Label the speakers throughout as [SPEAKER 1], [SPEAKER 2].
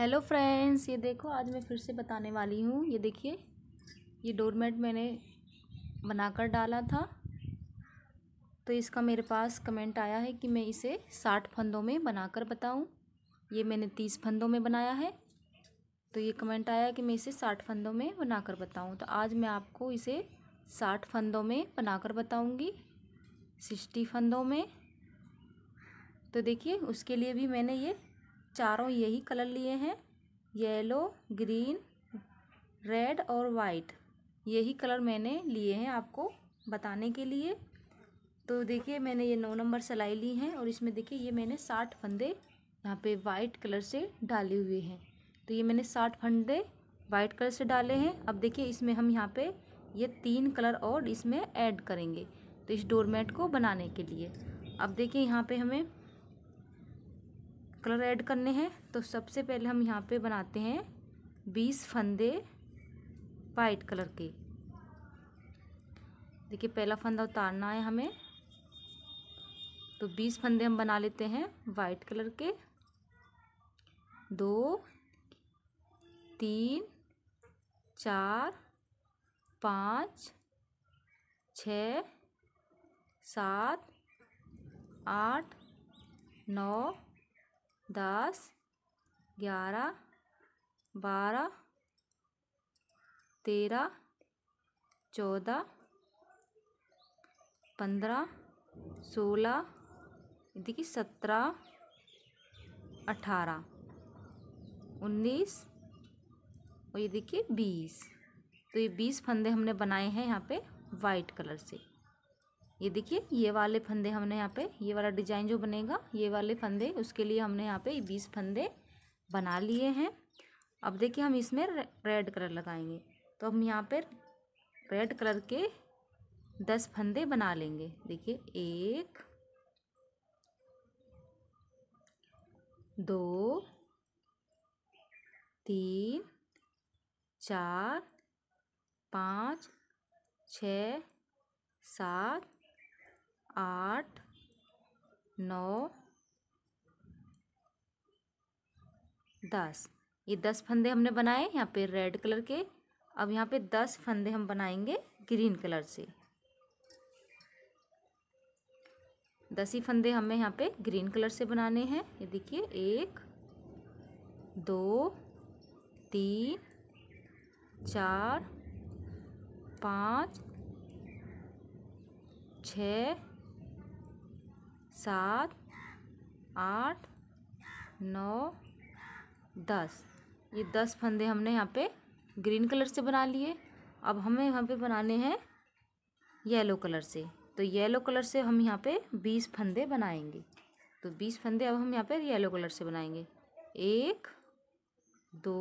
[SPEAKER 1] hello friends ये देखो आज मैं फिर से बताने वाली हूँ ये देखिए ये डोरमेट मैंने बनाकर डाला था तो इसका मेरे पास कमेंट आया है कि मैं इसे साठ फंदों में बनाकर बताऊँ ये मैंने तीस फंदों में बनाया है तो ये कमेंट आया कि मैं इसे साठ फंदों में बनाकर बताऊँ तो आज मैं आपको इसे साठ फंदों में बनाकर बताऊँगी सिक्सटी फंदों में तो देखिए उसके लिए भी मैंने ये चारों यही कलर लिए हैं येलो ग्रीन रेड और वाइट यही कलर मैंने लिए हैं आपको बताने के लिए तो देखिए मैंने ये नौ नंबर सिलाई ली है और इसमें देखिए ये मैंने साठ फंदे यहाँ पे वाइट कलर से डाले हुए हैं तो ये मैंने साठ फंदे वाइट कलर से डाले हैं अब देखिए इसमें हम यहाँ पे ये तीन कलर और इसमें ऐड करेंगे तो इस डोरमेट को बनाने के लिए अब देखिए यहाँ पे हमें कलर ऐड करने हैं तो सबसे पहले हम यहाँ पे बनाते हैं बीस फंदे वाइट कलर के देखिए पहला फंदा उतारना है हमें तो बीस फंदे हम बना लेते हैं वाइट कलर के दो तीन चार पाँच छ सात आठ नौ दस ग्यारह बारह तेरह चौदह पंद्रह सोलह देखिए सत्रह अठारह उन्नीस और ये देखिए बीस तो ये बीस फंदे हमने बनाए हैं यहाँ पे वाइट कलर से ये देखिए ये वाले फंदे हमने यहाँ पे ये वाला डिजाइन जो बनेगा ये वाले फंदे उसके लिए हमने यहाँ पे बीस फंदे बना लिए हैं अब देखिए हम इसमें रेड कलर लगाएंगे तो हम यहाँ पर रेड कलर के दस फंदे बना लेंगे देखिए एक दो तीन चार पाँच छ सात आठ नौ दस ये दस फंदे हमने बनाए यहाँ पे रेड कलर के अब यहाँ पे दस फंदे हम बनाएंगे ग्रीन कलर से दस ही फंदे हमें यहाँ पे ग्रीन कलर से बनाने हैं ये देखिए एक दो तीन चार पाँच छ सात आठ नौ दस ये दस फंदे हमने यहाँ पे ग्रीन कलर से बना लिए अब हमें यहाँ पे बनाने हैं येलो कलर से तो येलो कलर से हम यहाँ पे बीस फंदे बनाएंगे तो बीस फंदे अब हम यहाँ पे येलो कलर से बनाएंगे एक दो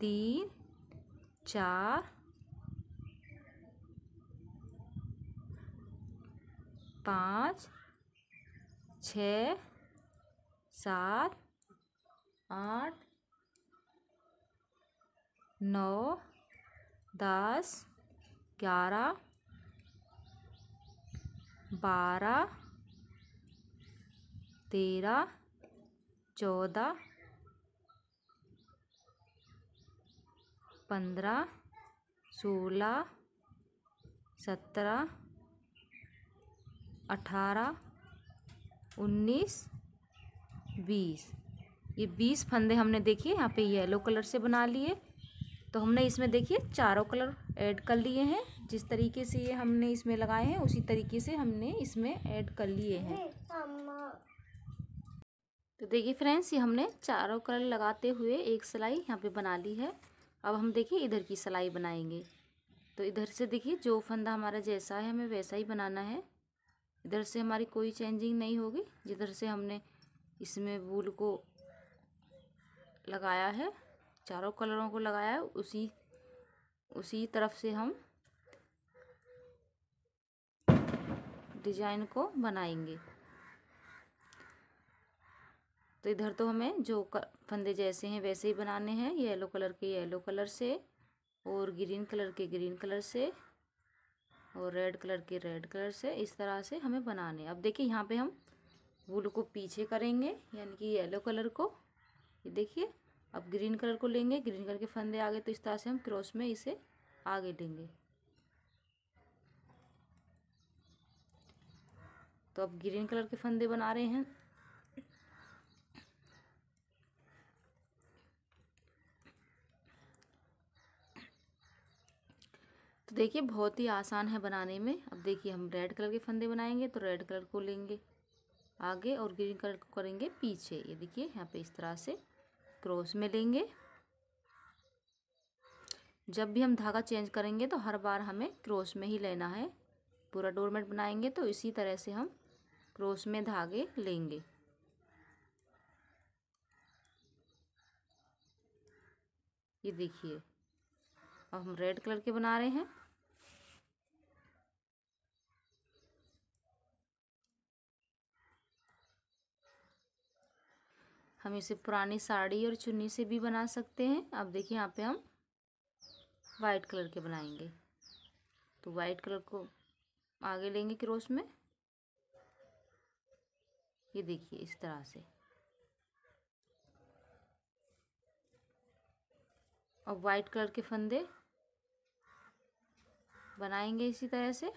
[SPEAKER 1] तीन चार पाँच छ सात आठ नौ दस ग्यारह बारह तेरह चौदह पंद्रह सोलह सत्रह अठारह उन्नीस बीस ये बीस फंदे हमने देखिए यहाँ पे येलो कलर से बना लिए तो हमने इसमें देखिए चारों कलर ऐड कर लिए हैं जिस तरीके से ये हमने इसमें लगाए हैं उसी तरीके से हमने इसमें ऐड कर लिए हैं तो देखिए फ्रेंड्स ये हमने चारों कलर लगाते हुए एक सिलाई यहाँ पे बना ली है अब हम देखिए इधर की सिलाई बनाएंगे तो इधर से देखिए जो फंदा हमारा जैसा है हमें वैसा ही बनाना है इधर से हमारी कोई चेंजिंग नहीं होगी जिधर से हमने इसमें वूल को लगाया है चारों कलरों को लगाया है उसी उसी तरफ से हम डिजाइन को बनाएंगे तो इधर तो हमें जो फंदे जैसे हैं वैसे ही बनाने हैं येलो कलर के येलो कलर से और ग्रीन कलर के ग्रीन कलर से और रेड कलर के रेड कलर से इस तरह से हमें बनाने अब देखिए यहाँ पे हम वुल को पीछे करेंगे यानी कि येलो कलर को ये देखिए अब ग्रीन कलर को लेंगे ग्रीन कलर के फंदे आ गए तो इस तरह से हम क्रॉस में इसे आगे लेंगे तो अब ग्रीन कलर के फंदे बना रहे हैं तो देखिए बहुत ही आसान है बनाने में अब देखिए हम रेड कलर के फंदे बनाएंगे तो रेड कलर को लेंगे आगे और ग्रीन कलर को करेंगे पीछे ये देखिए यहाँ पे इस तरह से क्रॉस में लेंगे जब भी हम धागा चेंज करेंगे तो हर बार हमें क्रॉस में ही लेना है पूरा डोरमेट बनाएंगे तो इसी तरह से हम क्रॉस में धागे लेंगे ये देखिए अब हम रेड कलर के बना रहे हैं हम इसे पुरानी साड़ी और चुन्नी से भी बना सकते हैं अब देखिए यहाँ पे हम वाइट कलर के बनाएंगे तो वाइट कलर को आगे लेंगे क्रोस में ये देखिए इस तरह से और वाइट कलर के फंदे बनाएंगे इसी तरह से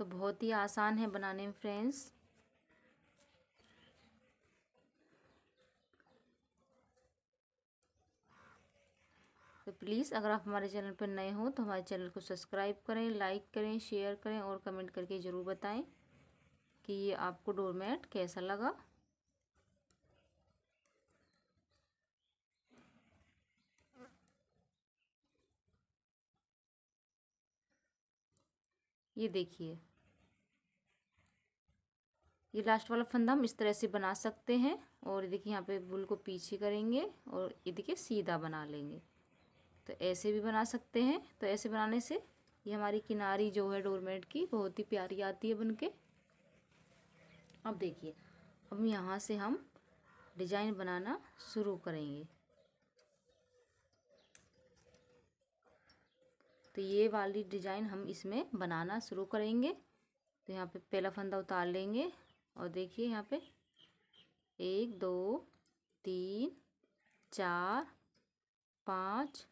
[SPEAKER 1] तो बहुत ही आसान है बनाने में फ्रेंड्स तो प्लीज़ अगर आप हमारे चैनल पर नए हो तो हमारे चैनल को सब्सक्राइब करें लाइक करें शेयर करें और कमेंट करके ज़रूर बताएं कि ये आपको डोरमेट कैसा लगा ये देखिए ये लास्ट वाला फंदा हम इस तरह से बना सकते हैं और देखिए यहाँ पे बुल को पीछे करेंगे और ये देखिए सीधा बना लेंगे तो ऐसे भी बना सकते हैं तो ऐसे बनाने से ये हमारी किनारी जो है डोरमेट की बहुत ही प्यारी आती है के अब देखिए अब यहाँ से हम डिजाइन बनाना शुरू करेंगे तो ये वाली डिजाइन हम इसमें बनाना शुरू करेंगे तो यहाँ पे पहला फंदा उतार लेंगे और देखिए यहाँ पे एक दो तीन चार पाँच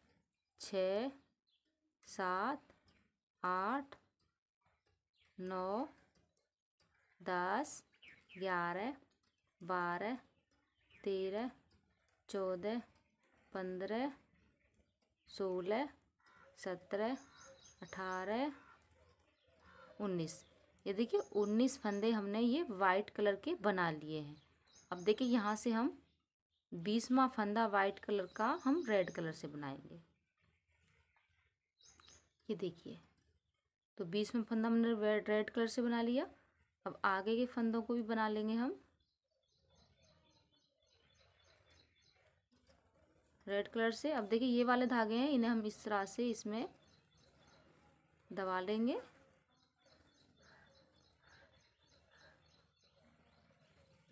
[SPEAKER 1] छ सात आठ नौ दस ग्यारह बारह तेरह चौदह पंद्रह सोलह सत्रह अठारह उन्नीस ये देखिए उन्नीस फंदे हमने ये वाइट कलर के बना लिए हैं अब देखिए यहाँ से हम बीसवा फंदा वाइट कलर का हम रेड कलर से बनाएंगे ये देखिए तो बीसवा फंदा हमने रेड रेड कलर से बना लिया अब आगे के फंदों को भी बना लेंगे हम रेड कलर से अब देखिए ये वाले धागे हैं इन्हें हम इस तरह से इसमें दबा लेंगे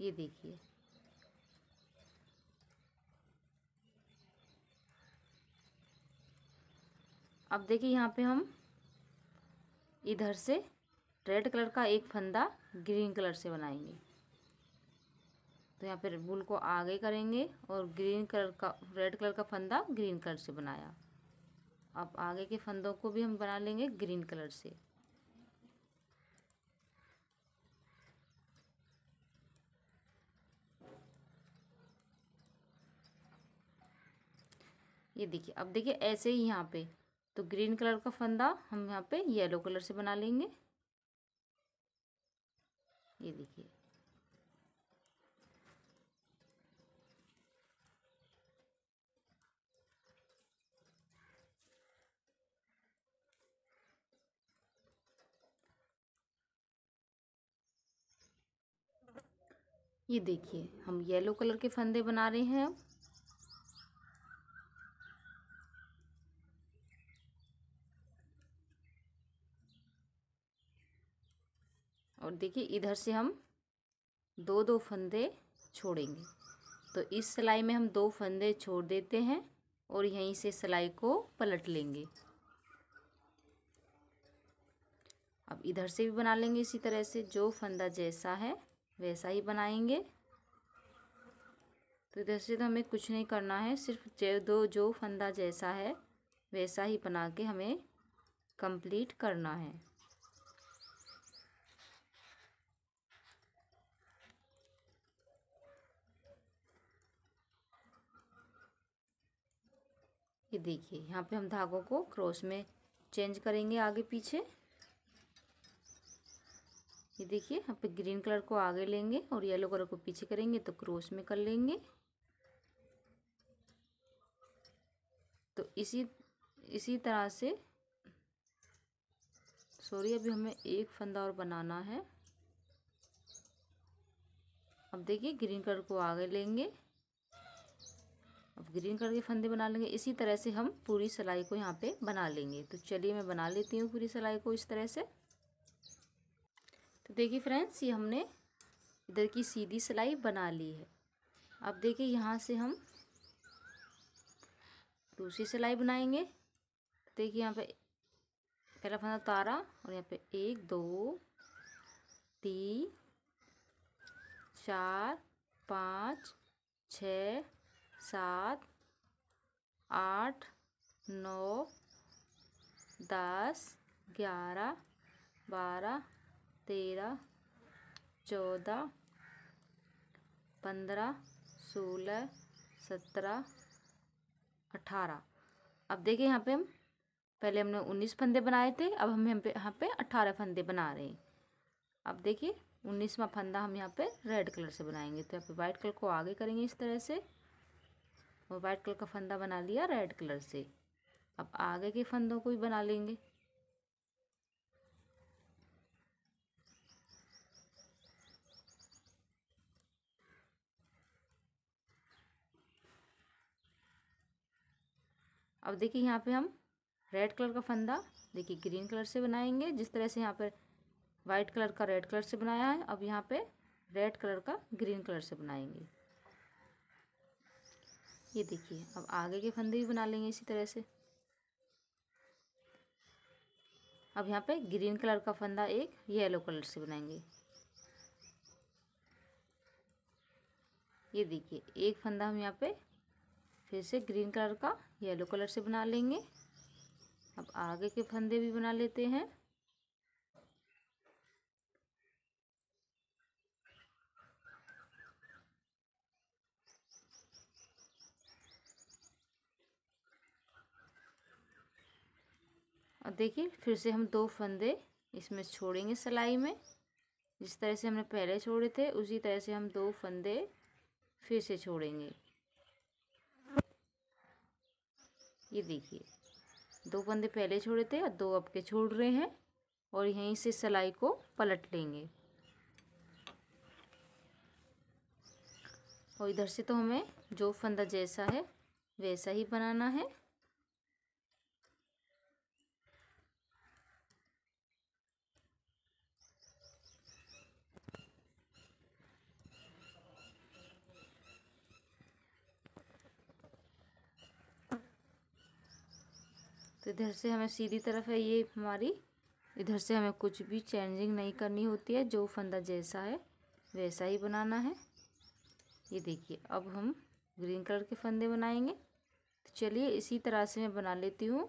[SPEAKER 1] ये देखिए अब देखिए यहाँ पे हम इधर से रेड कलर का एक फंदा ग्रीन कलर से बनाएंगे तो यहाँ पर बुल को आगे करेंगे और ग्रीन कलर का रेड कलर का फंदा ग्रीन कलर से बनाया अब आगे के फंदों को भी हम बना लेंगे ग्रीन कलर से ये देखिए अब देखिए ऐसे ही यहाँ पे तो ग्रीन कलर का फंदा हम यहाँ पे येलो कलर से बना लेंगे ये देखिए ये देखिए हम येलो कलर के फंदे बना रहे हैं अब और देखिए इधर से हम दो दो फंदे छोड़ेंगे तो इस सिलाई में हम दो फंदे छोड़ देते हैं और यहीं से सिलाई को पलट लेंगे अब इधर से भी बना लेंगे इसी तरह से जो फंदा जैसा है वैसा ही बनाएंगे तो इधर से तो हमें कुछ नहीं करना है सिर्फ दो जो फंदा जैसा है वैसा ही बना के हमें कंप्लीट करना है ये देखिए यहाँ पे हम धागों को क्रॉस में चेंज करेंगे आगे पीछे ये देखिए यहाँ पे ग्रीन कलर को आगे लेंगे और येलो कलर को पीछे करेंगे तो क्रॉस में कर लेंगे तो इसी इसी तरह से सॉरी अभी हमें एक फंदा और बनाना है अब देखिए ग्रीन कलर को आगे लेंगे अब ग्रीन कलर के फंदे बना लेंगे इसी तरह से हम पूरी सिलाई को यहाँ पे बना लेंगे तो चलिए मैं बना लेती हूँ पूरी सिलाई को इस तरह से तो देखिए फ्रेंड्स ये हमने इधर की सीधी सिलाई बना ली है अब देखिए यहाँ से हम दूसरी सिलाई बनाएंगे देखिए यहाँ पे पहला फंदा तारा और यहाँ पे एक दो तीन चार पाँच छ सात आठ नौ दस ग्यारह बारह तेरह चौदह पंद्रह सोलह सत्रह अठारह अब देखिए यहाँ पे हम पहले हमने उन्नीस फंदे बनाए थे अब हम यहाँ पे यहाँ पे अट्ठारह फंदे बना रहे हैं अब देखिए उन्नीसवा फंदा हम यहाँ पे रेड कलर से बनाएंगे तो यहाँ पे वाइट कलर को आगे करेंगे इस तरह से वो वाइट कलर का फंदा बना लिया रेड कलर से अब आगे के फंदों को भी बना लेंगे अब देखिए यहाँ पे हम रेड कलर का फंदा देखिए ग्रीन कलर से बनाएंगे जिस तरह से यहाँ पर वाइट कलर का रेड कलर से बनाया है अब यहाँ पे रेड कलर का ग्रीन कलर से बनाएंगे ये देखिए अब आगे के फंदे भी बना लेंगे इसी तरह से अब यहाँ पे ग्रीन कलर का फंदा एक येलो कलर से बनाएंगे ये देखिए एक फंदा हम यहाँ पे फिर से ग्रीन कलर का येलो कलर से बना लेंगे अब आगे के फंदे भी बना लेते हैं और देखिए फिर से हम दो फंदे इसमें छोड़ेंगे सिलाई में जिस तरह से हमने पहले छोड़े थे उसी तरह से हम दो फंदे फिर से छोड़ेंगे ये देखिए दो फंदे पहले छोड़े थे और दो अब के छोड़ रहे हैं और यहीं से सिलाई को पलट लेंगे और इधर से तो हमें जो फंदा जैसा है वैसा ही बनाना है इधर से हमें सीधी तरफ है ये हमारी इधर से हमें कुछ भी चेंजिंग नहीं करनी होती है जो फंदा जैसा है वैसा ही बनाना है ये देखिए अब हम ग्रीन कलर के फंदे बनाएंगे तो चलिए इसी तरह से मैं बना लेती हूँ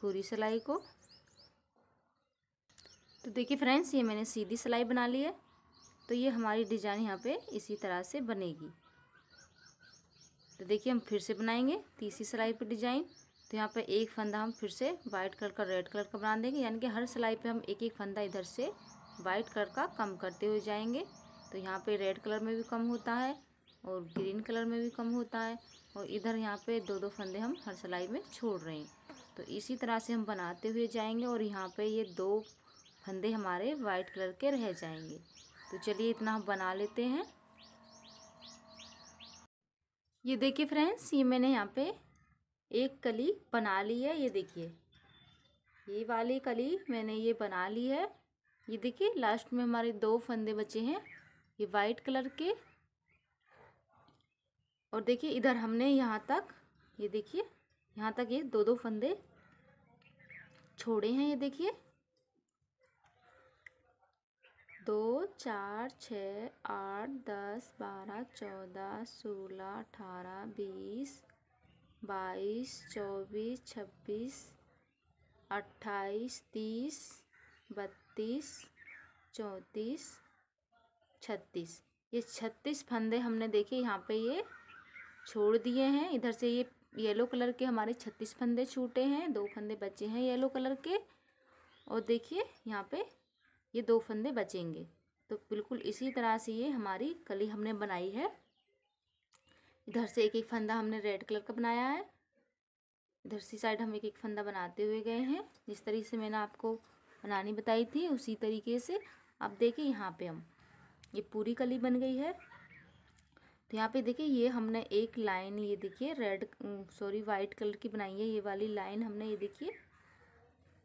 [SPEAKER 1] पूरी सिलाई को तो देखिए फ्रेंड्स ये मैंने सीधी सिलाई बना ली है तो ये हमारी डिजाइन यहाँ पे इसी तरह से बनेगी तो देखिए हम फिर से बनाएंगे तीसरी सिलाई पर डिजाइन तो यहाँ पर एक फंदा हम फिर से वाइट कलर का रेड कलर का बना देंगे यानी कि हर सिलाई पे हम एक एक फंदा इधर से वाइट कलर का कम करते हुए जाएंगे तो यहाँ पे रेड कलर में भी कम होता है और ग्रीन कलर में भी कम होता है और इधर यहाँ पे दो दो फंदे हम हर सिलाई में छोड़ रहे हैं तो इसी तरह से हम बनाते हुए जाएंगे और यहाँ पर ये दो फंदे हमारे वाइट कलर के रह जाएंगे तो चलिए इतना हम बना लेते हैं ये देखिए फ्रेंड्स ये मैंने यहाँ पे एक कली बना ली है ये देखिए ये वाली कली मैंने ये बना ली है ये देखिए लास्ट में हमारे दो फंदे बचे हैं ये वाइट कलर के और देखिए इधर हमने यहाँ तक ये देखिए यहाँ तक ये दो दो फंदे छोड़े हैं ये देखिए दो चार छ आठ दस बारह चौदह सोलह अठारह बीस बाईस चौबीस छब्बीस अट्ठाईस तीस बत्तीस चौंतीस छत्तीस ये छत्तीस फंदे हमने देखे यहाँ पे ये छोड़ दिए हैं इधर से ये येलो कलर के हमारे छत्तीस फंदे छूटे हैं दो फंदे बचे हैं येलो कलर के और देखिए यहाँ पे ये दो फंदे बचेंगे तो बिल्कुल इसी तरह से ये हमारी कली हमने बनाई है इधर से एक एक फंदा हमने रेड कलर का बनाया है इधर सी साइड हम एक एक फंदा बनाते हुए गए हैं जिस तरीके से मैंने आपको बनानी बताई थी उसी तरीके से आप देखें यहाँ पे हम ये पूरी कली बन गई है तो यहाँ पे देखिए ये हमने एक लाइन ये देखिए रेड सॉरी वाइट कलर की बनाई है ये वाली लाइन हमने ये देखिए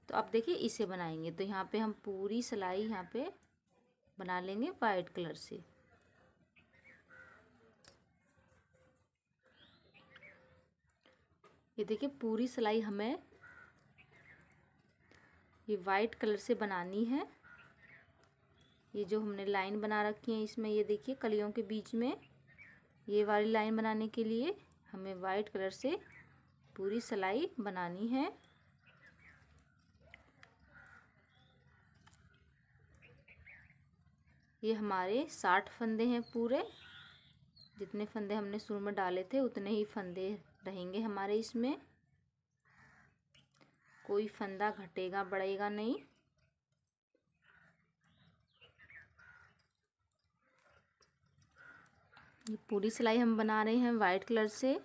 [SPEAKER 1] तो आप देखिए इसे बनाएंगे तो यहाँ पे हम पूरी सिलाई यहाँ पे बना लेंगे वाइट कलर से ये देखिए पूरी सिलाई हमें ये वाइट कलर से बनानी है ये जो हमने लाइन बना रखी है इसमें ये देखिए कलियों के बीच में ये वाली लाइन बनाने के लिए हमें वाइट कलर से पूरी सिलाई बनानी है ये हमारे साठ फंदे हैं पूरे जितने फंदे हमने शुरू में डाले थे उतने ही फंदे रहेंगे हमारे इसमें कोई फंदा घटेगा बढ़ेगा नहीं ये पूरी सिलाई हम बना रहे हैं वाइट कलर से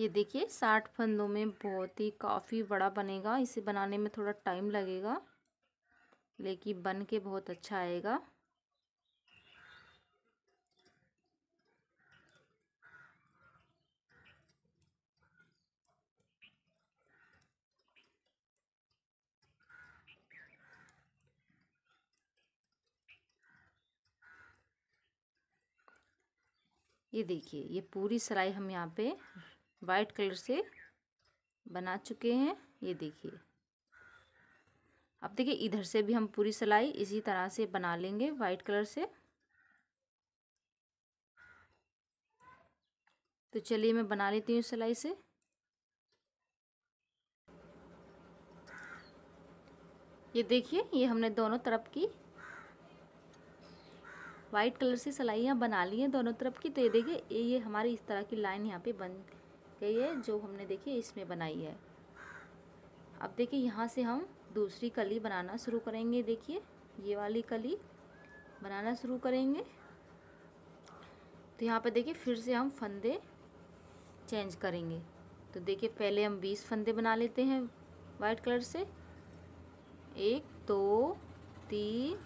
[SPEAKER 1] ये देखिए साठ फंदों में बहुत ही काफ़ी बड़ा बनेगा इसे बनाने में थोड़ा टाइम लगेगा लेकिन बन के बहुत अच्छा आएगा ये देखिए ये पूरी सिलाई हम यहाँ पे वाइट कलर से बना चुके हैं ये देखिए अब देखिए इधर से भी हम पूरी सिलाई इसी तरह से बना लेंगे वाइट कलर से तो चलिए मैं बना लेती हूँ सिलाई से ये देखिए ये हमने दोनों तरफ की वाइट कलर से सिलाई यहाँ बना ली है दोनों तरफ की तो ये देखिए ये हमारी इस तरह की लाइन यहाँ पे बन गई है जो हमने देखिए इसमें बनाई है अब देखिए यहाँ से हम दूसरी कली बनाना शुरू करेंगे देखिए ये वाली कली बनाना शुरू करेंगे तो यहाँ पर देखिए फिर से हम फंदे चेंज करेंगे तो देखिए पहले हम बीस फंदे बना लेते हैं वाइट कलर से एक दो तीन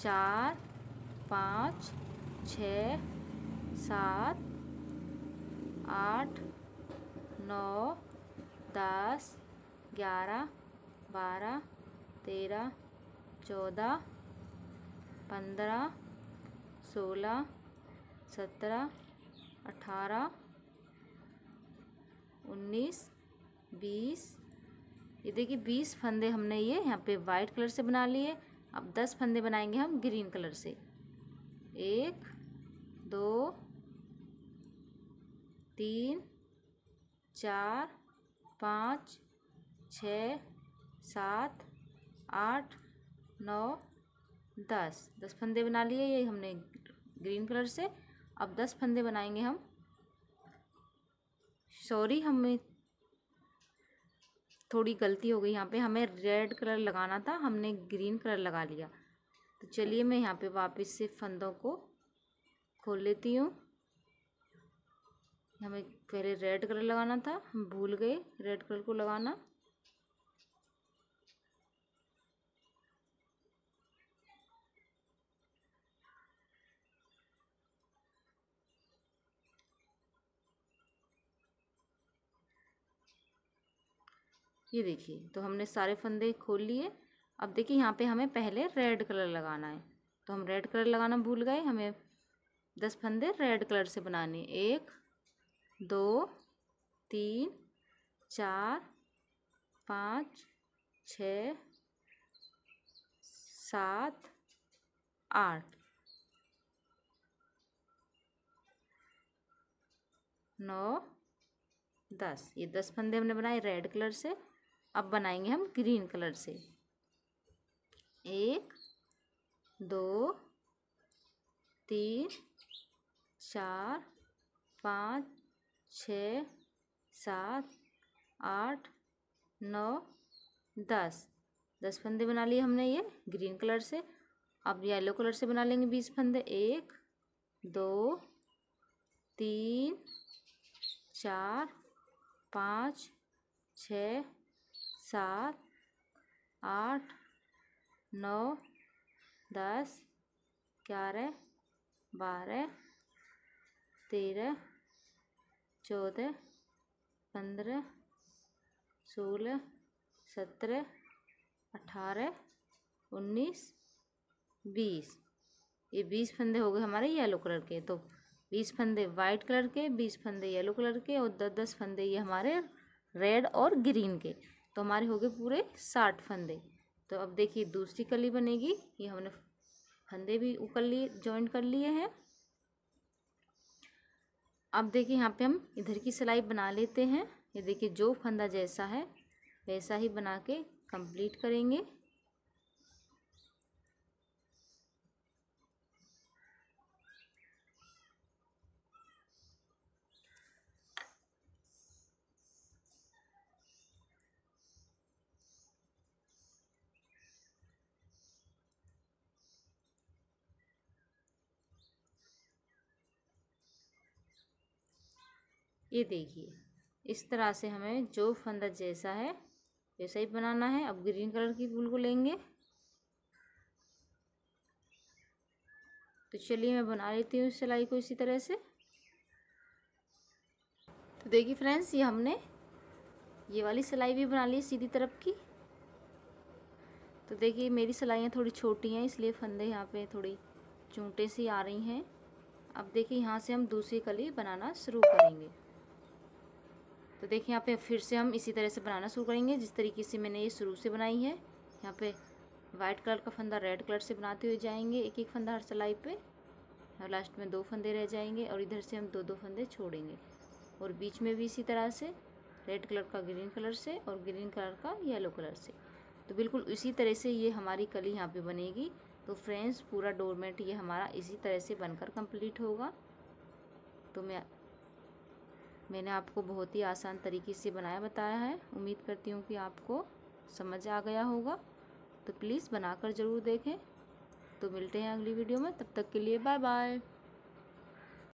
[SPEAKER 1] चार पाँच छ सात आठ नौ दस ग्यारह बारह तेरह चौदह पंद्रह सोलह सत्रह अठारह उन्नीस बीस ये देखिए बीस फंदे हमने ये यहाँ पे वाइट कलर से बना लिए अब दस फंदे बनाएंगे हम ग्रीन कलर से एक दो तीन चार पाँच छ सात आठ नौ दस दस फंदे बना लिए ये हमने ग्रीन कलर से अब दस फंदे बनाएंगे हम सॉरी हमें थोड़ी गलती हो गई यहाँ पे हमें रेड कलर लगाना था हमने ग्रीन कलर लगा लिया तो चलिए मैं यहाँ पे वापस से फंदों को खोल लेती हूँ हमें पहले रेड कलर लगाना था हम भूल गए रेड कलर को लगाना ये देखिए तो हमने सारे फंदे खोल लिए अब देखिए यहाँ पे हमें पहले रेड कलर लगाना है तो हम रेड कलर लगाना भूल गए हमें दस फंदे रेड कलर से बनाने एक दो तीन चार पाँच छ सात आठ नौ दस ये दस फंदे हमने बनाए रेड कलर से अब बनाएंगे हम ग्रीन कलर से एक दो तीन चार पाँच छ सात आठ नौ दस दस फंदे बना लिए हमने ये ग्रीन कलर से अब येलो कलर से बना लेंगे बीस फंदे एक दो तीन चार पाँच छ सात आठ नौ दस ग्यारह बारह तेरह चौदह पंद्रह सोलह सत्रह अठारह उन्नीस बीस ये बीस फंदे हो गए हमारे येलो कलर के तो बीस फंदे वाइट कलर के बीस फंदे येलो कलर के और दस दस फंदे ये हमारे रेड और ग्रीन के तो हमारे हो गए पूरे साठ फंदे तो अब देखिए दूसरी कली बनेगी ये हमने फंदे भी उकल लिए जॉइंट कर लिए हैं अब देखिए यहाँ पे हम इधर की सिलाई बना लेते हैं ये देखिए जो फंदा जैसा है वैसा ही बना के कंप्लीट करेंगे ये देखिए इस तरह से हमें जो फंदा जैसा है वैसा ही बनाना है अब ग्रीन कलर की फूल को लेंगे तो चलिए मैं बना लेती हूँ इस सिलाई को इसी तरह से तो देखिए फ्रेंड्स ये हमने ये वाली सिलाई भी बना ली सीधी तरफ की तो देखिए मेरी सिलाइयाँ थोड़ी छोटी हैं इसलिए फंदे यहाँ पे थोड़ी चूंटे सी आ रही हैं अब देखिए यहाँ से हम दूसरी कली बनाना शुरू करेंगे तो देखिए यहाँ पे फिर से हम इसी तरह से बनाना शुरू करेंगे जिस तरीके से मैंने ये शुरू से बनाई है यहाँ पे वाइट कलर का फंदा रेड कलर से बनाते हुए जाएंगे एक एक फंदा हर सिलाई पे और लास्ट में दो फंदे रह जाएंगे और इधर से हम दो दो फंदे छोड़ेंगे और बीच में भी इसी तरह से रेड कलर का ग्रीन कलर से और ग्रीन कलर का येलो कलर से तो बिल्कुल इसी तरह से ये हमारी कली यहाँ पर बनेगी तो फ्रेंड्स पूरा डोरमेट ये हमारा इसी तरह से बनकर कम्प्लीट होगा तो मैं मैंने आपको बहुत ही आसान तरीके से बनाया बताया है उम्मीद करती हूँ कि आपको समझ आ गया होगा तो प्लीज़ बनाकर ज़रूर देखें तो मिलते हैं अगली वीडियो में तब तक के लिए बाय बाय